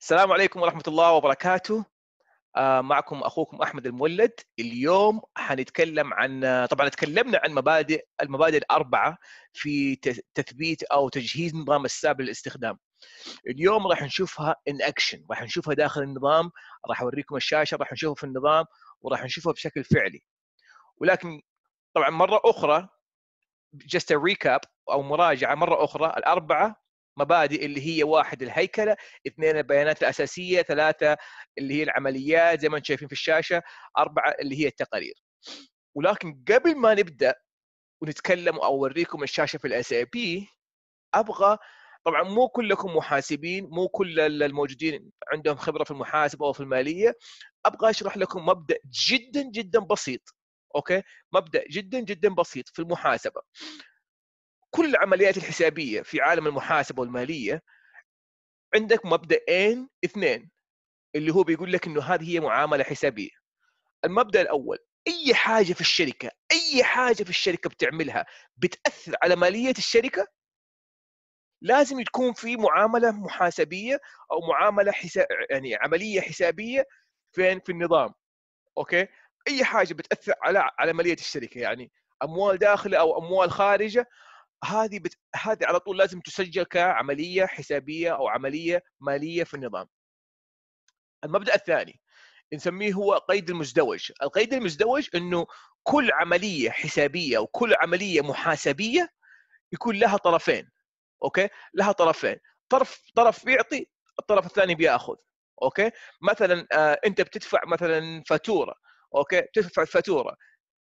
السلام عليكم ورحمة الله وبركاته آه، معكم أخوكم أحمد المولد اليوم حنتكلم عن طبعا تكلمنا عن مبادئ المبادئ الأربعة في تثبيت أو تجهيز نظام الساب للاستخدام اليوم راح نشوفها ان اكشن راح نشوفها داخل النظام راح اوريكم الشاشه راح نشوفها في النظام وراح نشوفها بشكل فعلي ولكن طبعا مره اخرى جست ريكاب او مراجعه مره اخرى الاربعه مبادئ اللي هي واحد الهيكله، اثنين البيانات الاساسيه، ثلاثه اللي هي العمليات زي ما انتم شايفين في الشاشه، اربعه اللي هي التقارير. ولكن قبل ما نبدا ونتكلم او اوريكم الشاشه في الاس اي بي ابغى طبعا مو كلكم محاسبين مو كل الموجودين عندهم خبره في المحاسبه او في الماليه ابغى اشرح لكم مبدا جدا جدا بسيط اوكي مبدا جدا جدا بسيط في المحاسبه كل العمليات الحسابيه في عالم المحاسبه والماليه عندك مبدئين اثنين اللي هو بيقول لك انه هذه هي معامله حسابيه المبدا الاول اي حاجه في الشركه اي حاجه في الشركه بتعملها بتاثر على ماليه الشركه لازم تكون في معامله محاسبيه او معامله حساب يعني عمليه حسابيه فين في النظام اوكي اي حاجه بتاثر على على ماليه الشركه يعني اموال داخله او اموال خارجه هذه بت... هذه على طول لازم تسجل كعمليه حسابيه او عمليه ماليه في النظام. المبدا الثاني نسميه هو قيد المزدوج، القيد المزدوج انه كل عمليه حسابيه وكل عمليه محاسبيه يكون لها طرفين. اوكي؟ لها طرفين، طرف طرف بيعطي، الطرف الثاني بياخذ. اوكي؟ مثلا آه انت بتدفع مثلا فاتوره، اوكي؟ بتدفع فاتوره،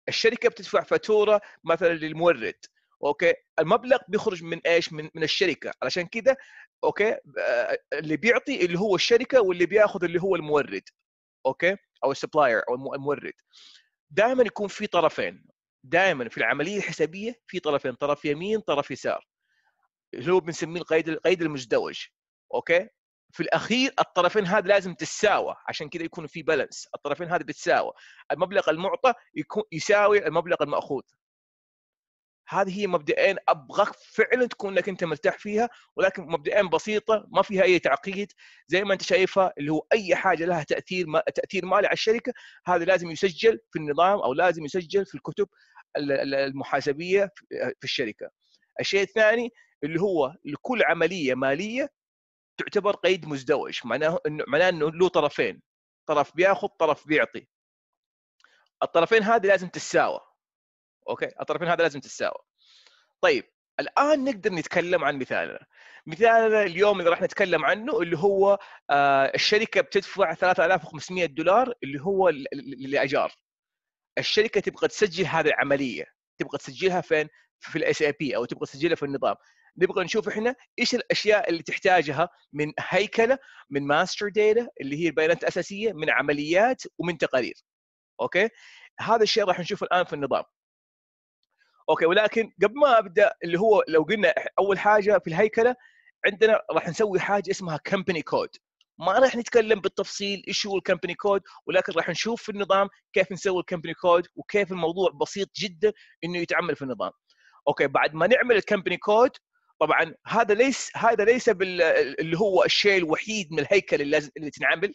الشركه بتدفع فاتوره مثلا للمورد اوكي المبلغ بيخرج من ايش من, من الشركه علشان كده اوكي آه، اللي بيعطي اللي هو الشركه واللي بياخذ اللي هو المورد اوكي او السبلاير او المورد دائما يكون في طرفين دائما في العمليه الحسابيه في طرفين طرف يمين طرف يسار اللي هو بنسميه القيد القيد المزدوج اوكي في الاخير الطرفين هذا لازم تتساوى عشان كذا يكون في بالانس الطرفين هذا بتساوى المبلغ المعطى يكون يساوي المبلغ الماخوذ هذه هي مبدئين ابغاك فعلا تكون انك انت مرتاح فيها ولكن مبدئين بسيطه ما فيها اي تعقيد زي ما انت شايفها اللي هو اي حاجه لها تاثير ما تاثير مالي على الشركه هذا لازم يسجل في النظام او لازم يسجل في الكتب المحاسبيه في الشركه. الشيء الثاني اللي هو لكل عمليه ماليه تعتبر قيد مزدوج معناه انه معناه انه له طرفين طرف بياخذ طرف بيعطي الطرفين هذه لازم تتساوى اوكي الطرفين هذا لازم تتساوى طيب الان نقدر نتكلم عن مثالنا مثالنا اليوم اللي راح نتكلم عنه اللي هو آه، الشركه بتدفع 3500 دولار اللي هو للاجار الشركه تبغى تسجل هذه العمليه تبغى تسجلها فين في الاس اي بي او تبغى تسجلها في النظام نبغى نشوف احنا ايش الاشياء اللي تحتاجها من هيكله من ماستر داتا اللي هي البيانات الاساسيه من عمليات ومن تقارير اوكي هذا الشيء راح نشوفه الان في النظام اوكي ولكن قبل ما ابدا اللي هو لو قلنا اول حاجه في الهيكله عندنا راح نسوي حاجه اسمها كمباني كود ما راح نتكلم بالتفصيل ايش هو الكمباني كود ولكن راح نشوف في النظام كيف نسوي الكمباني كود وكيف الموضوع بسيط جدا انه يتعمل في النظام اوكي بعد ما نعمل الكمباني كود طبعا هذا ليس هذا ليس بال... اللي هو الشيء الوحيد من الهيكل اللي لازم اللي تنعمل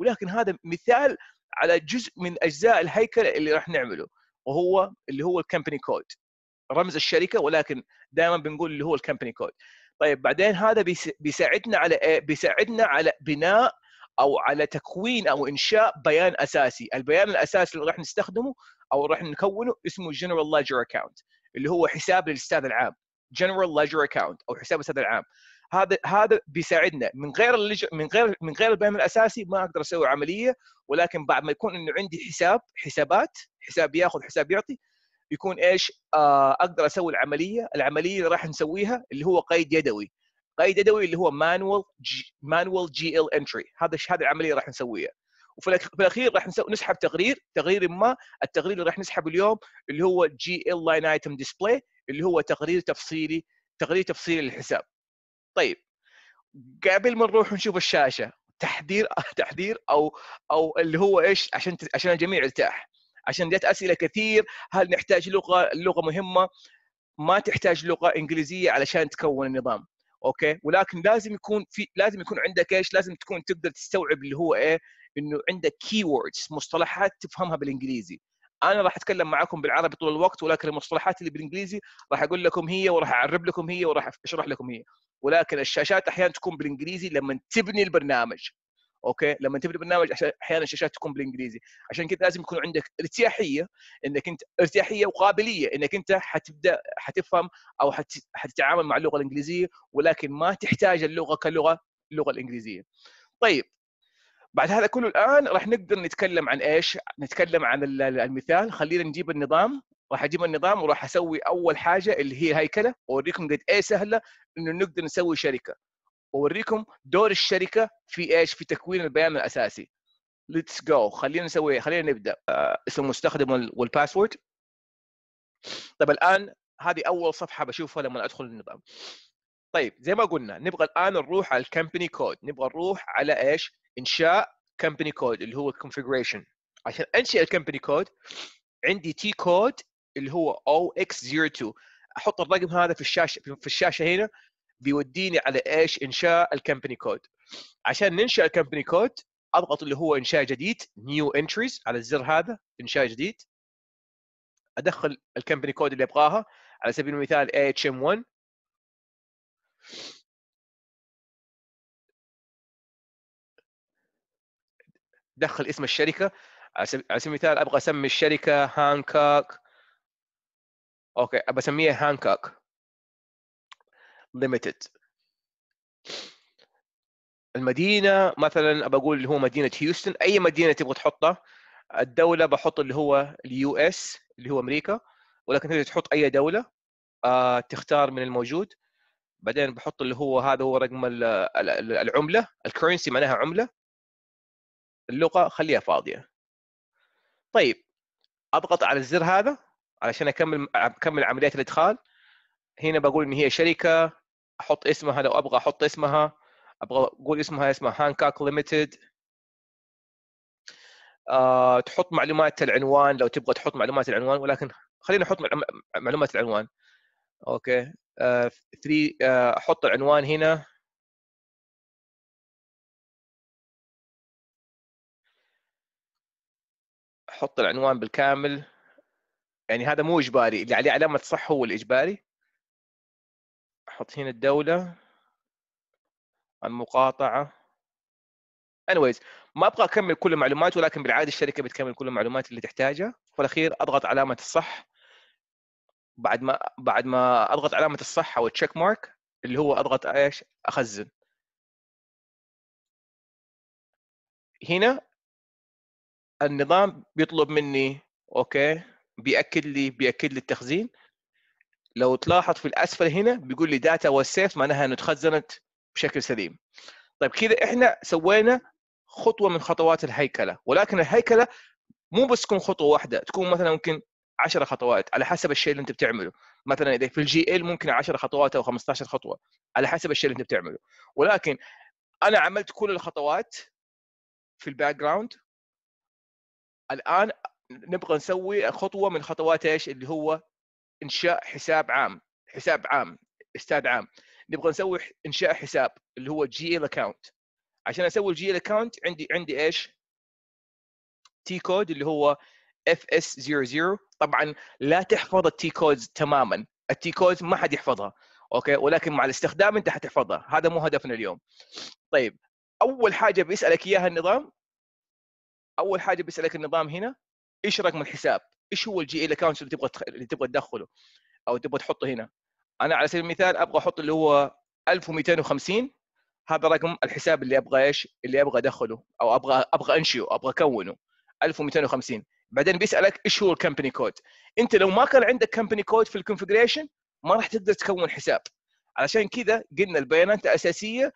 ولكن هذا مثال على جزء من اجزاء الهيكل اللي راح نعمله وهو اللي هو الكمباني كود رمز الشركه ولكن دائما بنقول اللي هو الكمباني كود طيب بعدين هذا بيساعدنا على إيه؟ بيساعدنا على بناء او على تكوين او انشاء بيان اساسي، البيان الاساسي اللي راح نستخدمه او راح نكونه اسمه جنرال ليجر اكاونت اللي هو حساب الاستاذ العام، جنرال ليجر اكاونت او حساب الاستاذ العام. هذا هذا بيساعدنا من غير اللج... من غير من غير البيان الاساسي ما اقدر اسوي عمليه ولكن بعد ما يكون انه عندي حساب حسابات حساب ياخذ حساب يعطي يكون ايش آه اقدر اسوي العمليه العمليه اللي راح نسويها اللي هو قيد يدوي قيد يدوي اللي هو مانوال مانوال جي ال انتري هذا هذه العمليه اللي راح نسويها وفي الاخير راح نسحب تقرير تقرير ما التقرير اللي راح نسحبه اليوم اللي هو جي ال لاين ايتم ديسبلاي اللي هو تقرير تفصيلي تقرير تفصيلي للحساب طيب قبل ما نروح نشوف الشاشه تحذير تحذير او او اللي هو ايش عشان عشان الجميع يرتاح عشان جت اسئله كثير هل نحتاج لغه اللغه مهمه ما تحتاج لغه انجليزيه علشان تكون النظام اوكي ولكن لازم يكون في لازم يكون عندك ايش لازم تكون تقدر تستوعب اللي هو ايه انه عندك كي مصطلحات تفهمها بالانجليزي انا راح اتكلم معاكم بالعربي طول الوقت ولكن المصطلحات اللي بالانجليزي راح اقول لكم هي وراح اعرب لكم هي وراح اشرح لكم هي ولكن الشاشات احيانا تكون بالانجليزي لما تبني البرنامج اوكي لما تبدا برنامج احيانا الشاشات تكون بالانجليزي عشان كذا لازم يكون عندك ارتياحيه انك انت ارتياحيه وقابليه انك انت حتبدا حتفهم او حتتعامل مع اللغه الانجليزيه ولكن ما تحتاج اللغه كلغه اللغه الانجليزيه طيب بعد هذا كله الان راح نقدر نتكلم عن ايش؟ نتكلم عن المثال خلينا نجيب النظام راح اجيب النظام وراح اسوي اول حاجه اللي هي الهيكله واوريكم قد ايه سهله انه نقدر نسوي شركه واوريكم دور الشركه في ايش في تكوين البيان الاساسي ليتس جو خلينا نسوي خلينا نبدا آه، اسم المستخدم والباسورد طب الان هذه اول صفحه بشوفها لما ادخل النظام طيب زي ما قلنا نبغى الان نروح على الكمباني كود نبغى نروح على ايش انشاء كمباني كود اللي هو الكونفجريشن عشان انشئ الكمباني كود عندي تي كود اللي هو او اكس 02 احط الرقم هذا في الشاشه في الشاشه هنا بيوديني على ايش انشاء الكمباني كود عشان ننشا الكمباني كود اضغط اللي هو انشاء جديد نيو انتريز على الزر هذا انشاء جديد ادخل الكمباني كود اللي ابغاها على سبيل المثال اتش ام 1 دخل اسم الشركه على سبيل المثال ابغى اسمي الشركه هانكوك اوكي ابغى اسميها هانكوك Limited المدينه مثلا ابى اقول اللي هو مدينه هيوستن اي مدينه تبغى تحطها الدوله بحط اللي هو اليو اس اللي هو امريكا ولكن تقدر تحط اي دوله آه، تختار من الموجود بعدين بحط اللي هو هذا هو رقم العمله الكرنسي معناها عمله اللغه خليها فاضيه طيب اضغط على الزر هذا علشان اكمل اكمل عمليه الادخال هنا بقول ان هي شركه احط اسمها لو ابغى احط اسمها ابغى اقول اسمها اسمها هانكاك آه، ليمتد تحط معلومات العنوان لو تبغى تحط معلومات العنوان ولكن خلينا نحط معلومات العنوان اوكي 3 آه، آه، احط العنوان هنا احط العنوان بالكامل يعني هذا مو اجباري اللي عليه علامه صح هو الاجباري هنا الدوله المقاطعه anyways ما ابغى اكمل كل المعلومات ولكن بالعاده الشركه بتكمل كل المعلومات اللي تحتاجها في الاخير اضغط علامه الصح بعد ما بعد ما اضغط علامه الصح او التشيك مارك اللي هو اضغط ايش اخزن هنا النظام بيطلب مني اوكي بياكد لي بياكد لي التخزين لو تلاحظ في الاسفل هنا بيقول لي داتا والسيف معناها انه تخزنت بشكل سليم طيب كذا احنا سوينا خطوه من خطوات الهيكله ولكن الهيكله مو بس تكون خطوه واحده تكون مثلا ممكن 10 خطوات على حسب الشيء اللي انت بتعمله مثلا اذا في الجي ال ممكن 10 خطوات او 15 خطوه على حسب الشيء اللي انت بتعمله ولكن انا عملت كل الخطوات في الباك جراوند الان نبغى نسوي خطوه من خطوات ايش اللي هو انشاء حساب عام حساب عام استاد عام نبغى نسوي انشاء حساب اللي هو جي ال اكونت عشان اسوي الجي ال اكونت عندي عندي ايش تي كود اللي هو اف اس 00 طبعا لا تحفظ التي كودز تماما التي كودز ما حد يحفظها اوكي ولكن مع الاستخدام انت حتحفظها هذا مو هدفنا اليوم طيب اول حاجه بيسالك اياها النظام اول حاجه بيسالك النظام هنا ايش رقم الحساب ايش هو الجي إيه ال اكونت اللي تبغى اللي تبغى تدخله او تبغى تحطه هنا انا على سبيل المثال ابغى احط اللي هو 1250 هذا رقم الحساب اللي ابغى ايش اللي ابغى ادخله او ابغى ابغى انشئه ابغى اكونه 1250 بعدين بيسالك ايش هو الكمباني كود انت لو ما كان عندك كمباني كود في الكونفجريشن ما راح تقدر تكون حساب علشان كذا قلنا البيانات الاساسيه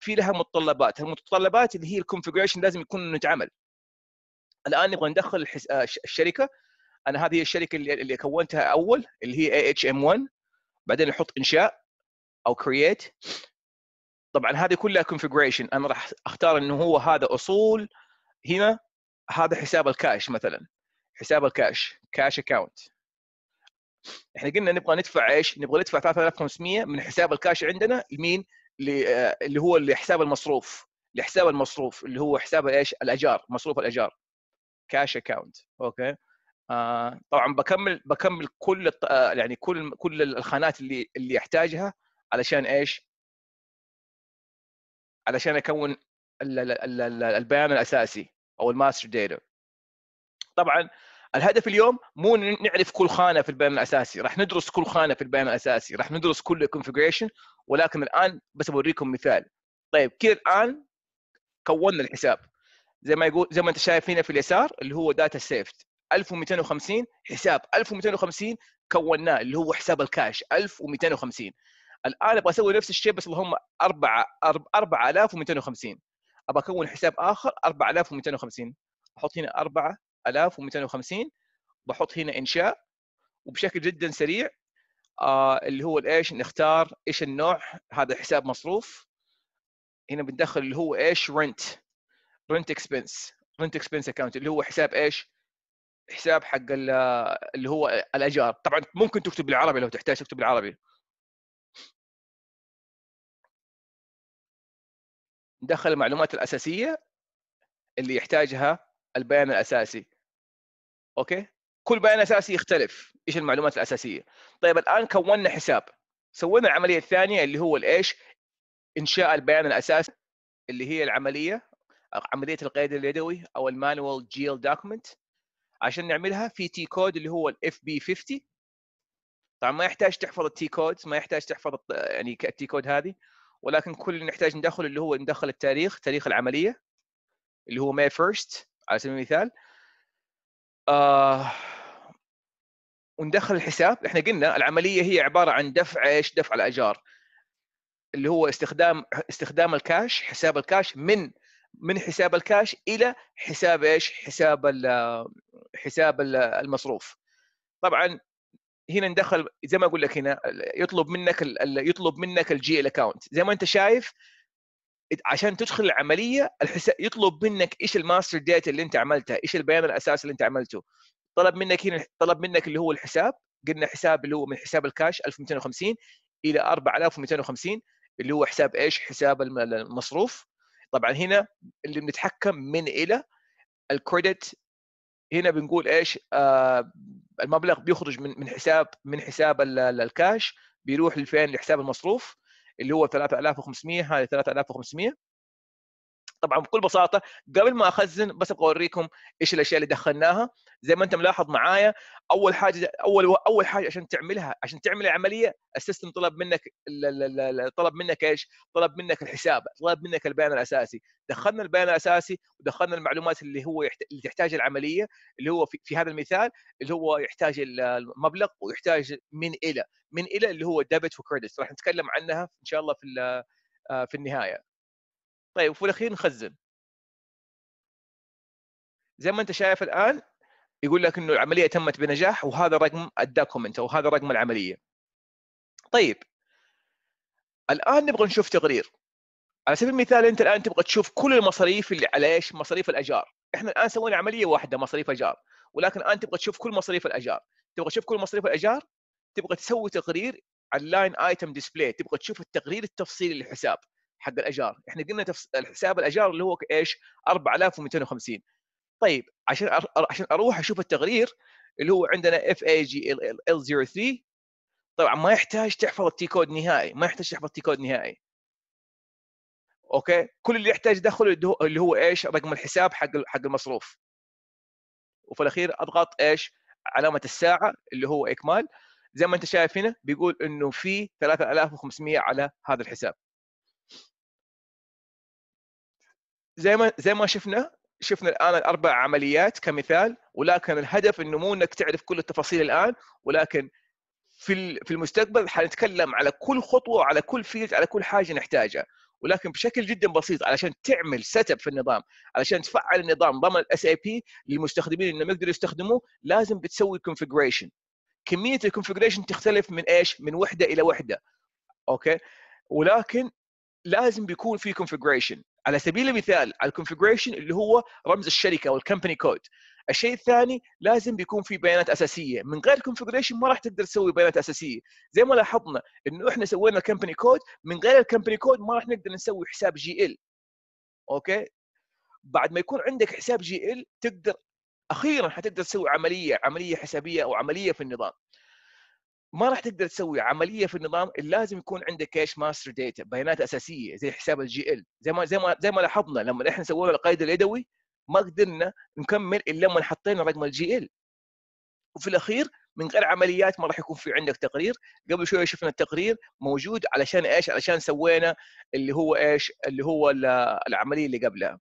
في لها متطلبات المتطلبات اللي هي الكونفجريشن لازم يكون انه يتعمل الان نبغى ندخل الشركه انا هذه الشركه اللي, اللي كونتها اول اللي هي ahm اتش ام 1 بعدين احط انشاء او كرييت طبعا هذه كلها configuration انا راح اختار انه هو هذا اصول هنا هذا حساب الكاش مثلا حساب الكاش كاش اكاونت احنا قلنا نبغى ندفع ايش؟ نبغى ندفع 3500 من حساب الكاش عندنا لمين؟ آه، اللي هو لحساب المصروف لحساب المصروف اللي هو حساب ايش؟ الاجار مصروف الاجار كاش اكاونت اوكي آه، طبعا بكمل بكمل كل آه، يعني كل كل الخانات اللي اللي احتاجها علشان ايش؟ علشان اكون البيان الاساسي او الماستر داتا طبعا الهدف اليوم مو نعرف كل خانه في البيان الاساسي راح ندرس كل خانه في البيان الاساسي راح ندرس كل الكونفيجريشن ولكن الان بس بوريكم مثال طيب كذا الان كونا الحساب زي ما يقول زي ما انت شايف هنا في اليسار اللي هو داتا سيفت 1250 حساب 1250 كوناه اللي هو حساب الكاش 1250 الان ابغى اسوي نفس الشيء بس اللهم 4 4250 ابغى اكون حساب اخر 4250 احط هنا 4250 بحط هنا انشاء وبشكل جدا سريع آه اللي هو الايش نختار ايش النوع هذا حساب مصروف هنا بندخل اللي هو ايش رنت رنت اكسبنس رنت اكسبنس اكونت اللي هو حساب ايش حساب حق اللي هو الاجار طبعا ممكن تكتب بالعربي لو تحتاج تكتب بالعربي ندخل المعلومات الاساسيه اللي يحتاجها البيان الاساسي اوكي كل بيان اساسي يختلف ايش المعلومات الاساسيه طيب الان كونا حساب سوينا العمليه الثانيه اللي هو الايش انشاء البيان الاساسي اللي هي العمليه عمليه القيد اليدوي او المانوال جيل دوكمنت عشان نعملها في تي كود اللي هو الاف بي 50 طبعا ما يحتاج تحفظ التي كود ما يحتاج تحفظ يعني التي كود هذه ولكن كل اللي نحتاج ندخله اللي هو ندخل التاريخ تاريخ العمليه اللي هو ماي فيرست على سبيل المثال آه وندخل الحساب احنا قلنا العمليه هي عباره عن دفع ايش دفع الاجار اللي هو استخدام استخدام الكاش حساب الكاش من من حساب الكاش الى حساب ايش؟ حساب الـ حساب الـ المصروف. طبعا هنا ندخل زي ما اقول لك هنا يطلب منك يطلب منك الجي ال اكونت زي ما انت شايف عشان تدخل العمليه الحساب يطلب منك ايش الماستر ديت اللي انت عملتها ايش البيان الاساسي اللي انت عملته طلب منك هنا طلب منك اللي هو الحساب قلنا حساب اللي هو من حساب الكاش 1250 الى 4250 اللي هو حساب ايش حساب المصروف طبعا هنا اللي بنتحكم من الى الكريدت هنا بنقول ايش آه المبلغ بيخرج من من حساب من حساب الكاش بيروح لفين لحساب المصروف اللي هو 3500 هذه 3500 طبعا بكل بساطه قبل ما اخزن بس ابغى اوريكم ايش الاشياء اللي دخلناها زي ما انت ملاحظ معايا اول حاجه اول اول حاجه عشان تعملها عشان تعمل العمليه السيستم طلب منك طلب منك ايش؟ طلب منك الحساب، طلب منك البيان الاساسي، دخلنا البيان الاساسي ودخلنا المعلومات اللي هو يحت... اللي تحتاج العمليه اللي هو في, في هذا المثال اللي هو يحتاج المبلغ ويحتاج من الى من الى اللي هو ديبت وكريدت راح نتكلم عنها ان شاء الله في آه، في النهايه طيب وفي الاخير نخزن زي ما انت شايف الان يقول لك انه العمليه تمت بنجاح وهذا رقم الدوكمنت او هذا رقم العمليه طيب الان نبغى نشوف تقرير على سبيل المثال انت الان تبغى تشوف كل المصاريف اللي على ايش مصاريف الاجار احنا الان سوينا عمليه واحده مصاريف اجار ولكن الان تبغى تشوف كل مصاريف الاجار تبغى تشوف كل مصاريف الاجار تبغى تسوي تقرير على اللاين ايتم ديسبلاي تبغى تشوف التقرير التفصيلي للحساب حق الاجار احنا قلنا حساب الحساب الاجار اللي هو ايش 4250 طيب عشان عشان اروح اشوف التقرير اللي هو عندنا اف اي جي ال ال 03 طبعا ما يحتاج تحفظ التي كود نهائي ما يحتاج تحفظ التي كود نهائي اوكي كل اللي يحتاج دخله اللي هو ايش رقم الحساب حق حق المصروف وفي الاخير اضغط ايش علامه الساعه اللي هو اكمال زي ما انت شايف هنا بيقول انه في 3500 على هذا الحساب زي ما زي ما شفنا شفنا الان الاربع عمليات كمثال ولكن الهدف انه مو انك تعرف كل التفاصيل الان ولكن في في المستقبل حنتكلم على كل خطوه وعلى كل فيلد على كل حاجه نحتاجها ولكن بشكل جدا بسيط علشان تعمل سيت اب في النظام علشان تفعل النظام ضمن الاس اي بي للمستخدمين انهم يقدروا يستخدموه لازم بتسوي كونفجريشن كميه الكونفجريشن تختلف من ايش؟ من وحده الى وحده اوكي ولكن لازم بيكون في كونفجريشن على سبيل المثال على الكونفجريشن اللي هو رمز الشركه او الكمباني كود الشيء الثاني لازم بيكون في بيانات اساسيه من غير كونفجريشن ما راح تقدر تسوي بيانات اساسيه زي ما لاحظنا انه احنا سوينا الكمباني كود من غير الكمباني كود ما راح نقدر نسوي حساب جي ال اوكي بعد ما يكون عندك حساب جي ال تقدر اخيرا حتقدر تسوي عمليه عمليه حسابيه او عمليه في النظام ما راح تقدر تسوي عمليه في النظام لازم يكون عندك ايش ماستر داتا بيانات اساسيه زي حساب الجي ال زي ما زي ما زي ما لاحظنا لما احنا سوينا القيد اليدوي ما قدرنا نكمل الا لما حطينا رقم الجي ال وفي الاخير من غير عمليات ما راح يكون في عندك تقرير قبل شويه شفنا التقرير موجود علشان ايش علشان سوينا اللي هو ايش اللي هو العمليه اللي قبلها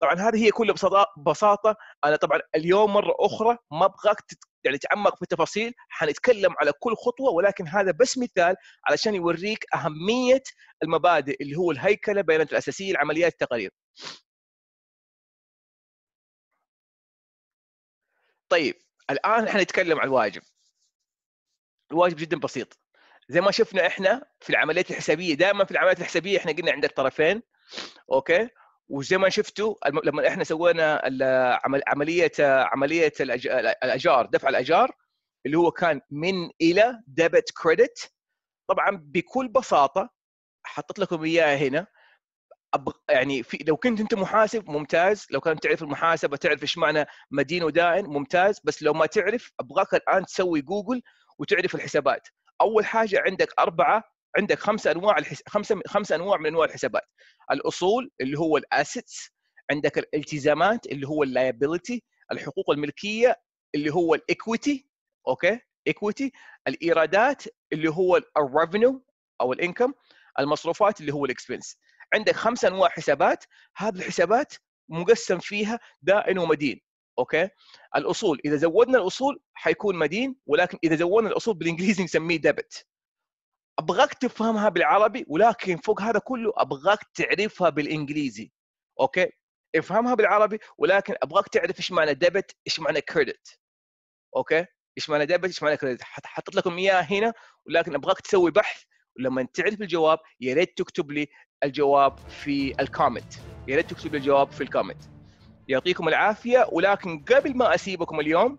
طبعا هذه هي كل ببساطه انا طبعا اليوم مره اخرى ما ابغاك يعني تعمق في التفاصيل حنتكلم على كل خطوه ولكن هذا بس مثال علشان يوريك اهميه المبادئ اللي هو الهيكله بين الاساسيه العمليات التقارير طيب الان حنتكلم عن الواجب الواجب جدا بسيط زي ما شفنا احنا في العمليات الحسابيه دائما في العمليات الحسابيه احنا قلنا عندك طرفين اوكي وزي ما شفتوا لما احنا سوينا عمليه عمليه الاجار دفع الاجار اللي هو كان من الى ديبت كريدت طبعا بكل بساطه حطيت لكم اياها هنا يعني في لو كنت انت محاسب ممتاز لو كنت تعرف المحاسبه تعرف ايش معنى مدين ودائن ممتاز بس لو ما تعرف ابغاك الان تسوي جوجل وتعرف الحسابات اول حاجه عندك اربعه عندك خمس انواع الحس... خمسه خمس انواع من انواع الحسابات الاصول اللي هو الاسيتس عندك الالتزامات اللي هو اللايبيلتي الحقوق الملكيه اللي هو الايكويتي اوكي ايكويتي الايرادات اللي هو الريفينيو او الانكم المصروفات اللي هو الاكسبنس عندك خمس انواع حسابات هذه الحسابات مقسم فيها دائن ومدين اوكي الاصول اذا زودنا الاصول حيكون مدين ولكن اذا زودنا الاصول بالانجليزي نسميه ديبت ابغاك تفهمها بالعربي ولكن فوق هذا كله ابغاك تعرفها بالانجليزي اوكي افهمها بالعربي ولكن ابغاك تعرف ايش معنى ديبت ايش معنى كريدت اوكي ايش معنى ديبت ايش معنى كريدت حطيت لكم اياها هنا ولكن ابغاك تسوي بحث ولما تعرف الجواب يا ريت تكتب لي الجواب في الكومنت يا ريت تكتب لي الجواب في الكومنت يعطيكم العافيه ولكن قبل ما اسيبكم اليوم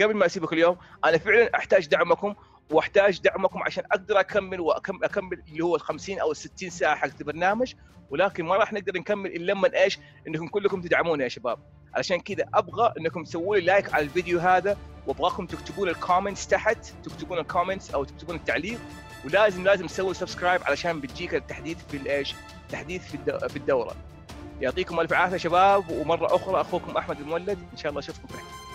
قبل ما اسيبكم اليوم انا فعلا احتاج دعمكم واحتاج دعمكم عشان اقدر اكمل واكمل اكمل اللي هو ال 50 او ال 60 ساعه حق البرنامج ولكن ما راح نقدر نكمل الا لما ايش؟ انكم كلكم تدعمونا يا شباب علشان كذا ابغى انكم تسووا لي لايك على الفيديو هذا وابغاكم تكتبون الكومنتس تحت تكتبون الكومنتس او تكتبون التعليق ولازم لازم تسوي سبسكرايب علشان بتجيك التحديث في الايش؟ تحديث في الدوره يعطيكم الف عافيه شباب ومره اخرى اخوكم احمد المولد ان شاء الله اشوفكم في الحلقه